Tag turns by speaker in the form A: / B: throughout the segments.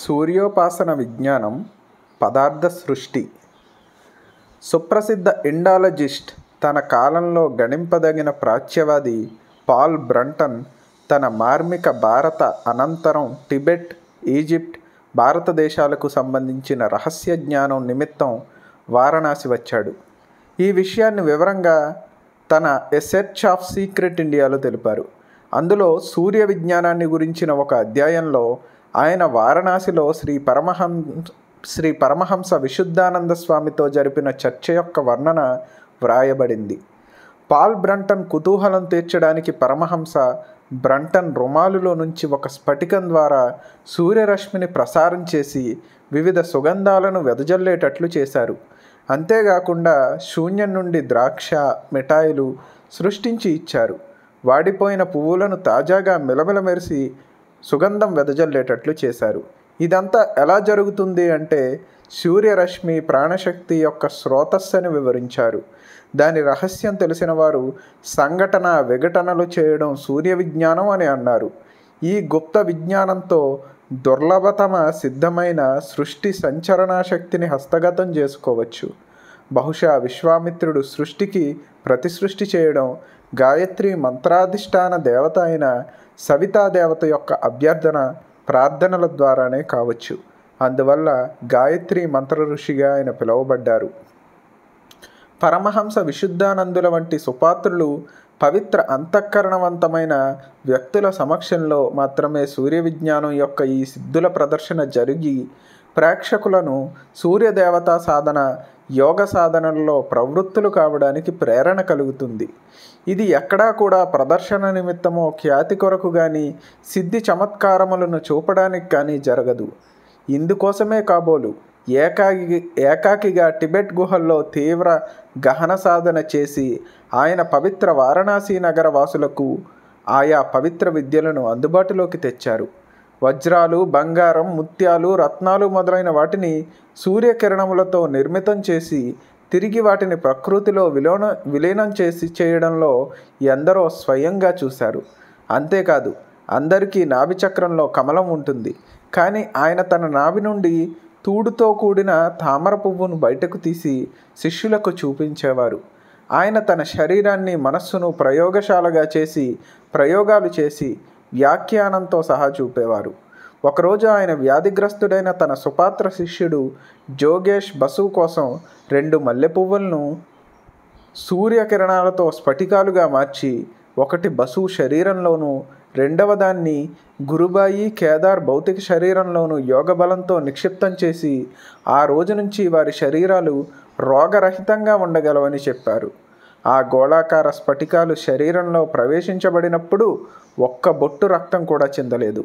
A: సూర్యోపాసన విజ్ఞానం పదార్థ సృష్టి సుప్రసిద్ధ ఇండాలజిస్ట్ తన కాలంలో గణింపదగిన ప్రాచ్యవాది పాల్ బ్రంటన్ తన మార్మిక భారత అనంతరం టిబెట్ ఈజిప్ట్ భారతదేశాలకు సంబంధించిన రహస్య జ్ఞానం నిమిత్తం వారణాసి వచ్చాడు ఈ విషయాన్ని వివరంగా తన ఎసెర్చ్ ఆఫ్ సీక్రెట్ ఇండియాలో తెలిపారు అందులో సూర్య విజ్ఞానాన్ని గురించిన ఒక అధ్యాయంలో ఆయన వారణాసిలో శ్రీ పరమహంస శ్రీ పరమహంస విశుద్ధానంద స్వామితో జరిపిన చర్చ యొక్క వర్ణన వ్రాయబడింది పాల్ బ్రంటన్ కుతూహలం తీర్చడానికి పరమహంస బ్రంటన్ రుమాలులో నుంచి ఒక స్ఫటికం ద్వారా సూర్యరశ్మిని ప్రసారం చేసి వివిధ సుగంధాలను వెదజల్లేటట్లు చేశారు అంతేకాకుండా శూన్యం నుండి ద్రాక్ష మిఠాయిలు సృష్టించి ఇచ్చారు వాడిపోయిన పువ్వులను తాజాగా మెలమెల మెరిసి సుగంధం వెదజల్లేటట్లు చేశారు ఇదంతా ఎలా జరుగుతుంది అంటే సూర్యరశ్మి ప్రాణశక్తి యొక్క స్రోతస్సుని వివరించారు దాని రహస్యం తెలిసిన వారు సంఘటన విఘటనలు చేయడం సూర్య విజ్ఞానం అని అన్నారు ఈ గుప్త విజ్ఞానంతో దుర్లభతమ సిద్ధమైన సృష్టి సంచరణ శక్తిని హస్తగతం చేసుకోవచ్చు బహుశా విశ్వామిత్రుడు సృష్టికి ప్రతిసృష్టి చేయడం గాయత్రి మంత్రాధిష్టాన దేవత అయిన సవితాదేవత యొక్క అభ్యర్థన ప్రార్థనల ద్వారానే కావచ్చు అందువల్ల గాయత్రి మంత్ర ఋషిగా ఆయన పిలువబడ్డారు పరమహంస విశుద్ధానందుల వంటి సుపాత్రులు పవిత్ర అంతఃకరణవంతమైన వ్యక్తుల సమక్షంలో మాత్రమే సూర్య విజ్ఞానం యొక్క ఈ సిద్ధుల ప్రదర్శన జరిగి ప్రేక్షకులను సూర్యదేవతా సాధన యోగ సాధనల్లో ప్రవృత్తులు కావడానికి ప్రేరణ కలుగుతుంది ఇది ఎక్కడా కూడా ప్రదర్శన నిమిత్తమో ఖ్యాతి కొరకు కానీ సిద్ధి చమత్కారములను చూపడానికి కానీ జరగదు ఇందుకోసమే కాబోలు ఏకాకి ఏకాకిగా టిబెట్ గుహల్లో తీవ్ర గహన సాధన చేసి ఆయన పవిత్ర వారణాసి నగర వాసులకు ఆయా పవిత్ర విద్యలను అందుబాటులోకి తెచ్చారు వజ్రాలు బంగారం ముత్యాలు రత్నాలు మొదలైన వాటిని సూర్యకిరణములతో నిర్మితం చేసి తిరిగి వాటిని ప్రకృతిలో విలోన విలీనం చేసి చేయడంలో ఎందరో స్వయంగా చూశారు అంతేకాదు అందరికీ నాభి చక్రంలో కమలం ఉంటుంది కానీ ఆయన తన నాభి నుండి తూడుతో కూడిన తామర పువ్వును బయటకు తీసి శిష్యులకు చూపించేవారు ఆయన తన శరీరాన్ని మనస్సును ప్రయోగశాలగా చేసి ప్రయోగాలు చేసి వ్యాఖ్యానంతో సహా చూపేవారు ఒకరోజు ఆయన వ్యాధిగ్రస్తుడైన తన సుపాత్ర శిష్యుడు జోగేష్ బసు కోసం రెండు మల్లె పువ్వులను సూర్యకిరణాలతో స్ఫటికాలుగా మార్చి ఒకటి బసు శరీరంలోనూ రెండవ దాన్ని గురుబాయి కేదార్ భౌతిక శరీరంలోనూ యోగ బలంతో నిక్షిప్తం చేసి ఆ రోజు నుంచి వారి శరీరాలు రోగరహితంగా ఉండగలవని చెప్పారు ఆ గోళాకార స్ఫటికాలు శరీరంలో ప్రవేశించబడినప్పుడు ఒక్క బొట్టు రక్తం కూడా చెందలేదు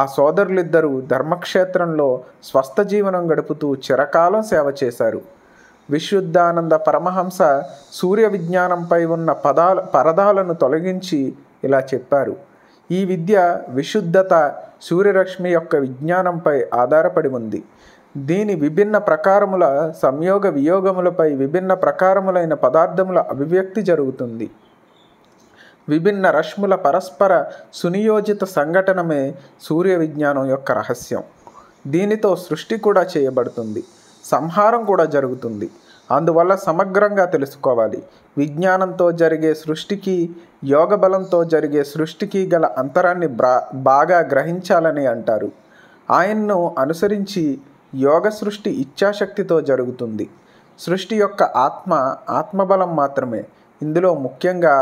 A: ఆ సోదరులిద్దరూ ధర్మక్షేత్రంలో స్వస్థ జీవనం గడుపుతూ చిరకాలం సేవ చేశారు విశుద్ధానంద పరమహంస సూర్య విజ్ఞానంపై ఉన్న పదాల పరదాలను తొలగించి ఇలా చెప్పారు ఈ విద్య విశుద్ధత సూర్యరశ్మి యొక్క విజ్ఞానంపై ఆధారపడి ఉంది దీని విభిన్న ప్రకారముల సంయోగ వియోగములపై విభిన్న ప్రకారములైన పదార్థముల అభివ్యక్తి జరుగుతుంది విభిన్న రశ్ముల పరస్పర సునియోజిత సంఘటనమే సూర్య విజ్ఞానం యొక్క రహస్యం దీనితో సృష్టి కూడా చేయబడుతుంది సంహారం కూడా జరుగుతుంది అందువల్ల సమగ్రంగా తెలుసుకోవాలి విజ్ఞానంతో జరిగే సృష్టికి యోగ బలంతో జరిగే సృష్టికి గల అంతరాన్ని బాగా గ్రహించాలని అంటారు ఆయన్ను అనుసరించి యోగ సృష్టి ఇచ్ఛాశక్తితో జరుగుతుంది సృష్టి యొక్క ఆత్మ ఆత్మబలం మాత్రమే ఇందులో ముఖ్యంగా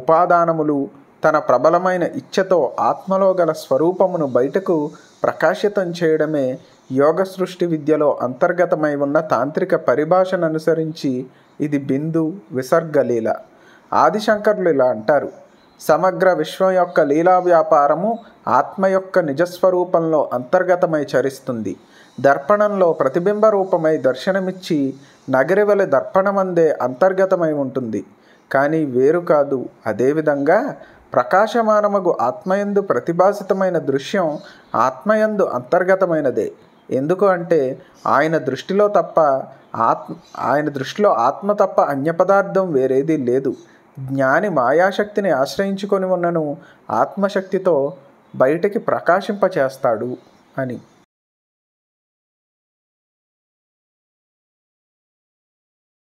A: ఉపాదానములు తన ప్రబలమైన ఇచ్ఛతో ఆత్మలో గల స్వరూపమును బయటకు ప్రకాశితం చేయడమే యోగ సృష్టి విద్యలో అంతర్గతమై ఉన్న తాంత్రిక పరిభాషను అనుసరించి ఇది బిందు విసర్గ లీల ఆదిశంకరులు ఇలా అంటారు సమగ్ర విశ్వం యొక్క లీలా వ్యాపారము ఆత్మ యొక్క నిజస్వరూపంలో అంతర్గతమై చరిస్తుంది దర్పణంలో ప్రతిబింబ రూపమై దర్శనమిచ్చి నగరివలె దర్పణమందే అంతర్గతమై ఉంటుంది కానీ వేరు కాదు అదేవిధంగా ప్రకాశమానమగు ఆత్మయందు ప్రతిభాసితమైన దృశ్యం ఆత్మయందు అంతర్గతమైనదే ఎందుకు అంటే ఆయన దృష్టిలో తప్ప ఆత్మ ఆయన దృష్టిలో ఆత్మ తప్ప అన్యపదార్థం వేరేది లేదు జ్ఞాని మాయాశక్తిని ఆశ్రయించుకొని ఉన్నను ఆత్మశక్తితో బయటికి ప్రకాశింపచేస్తాడు అని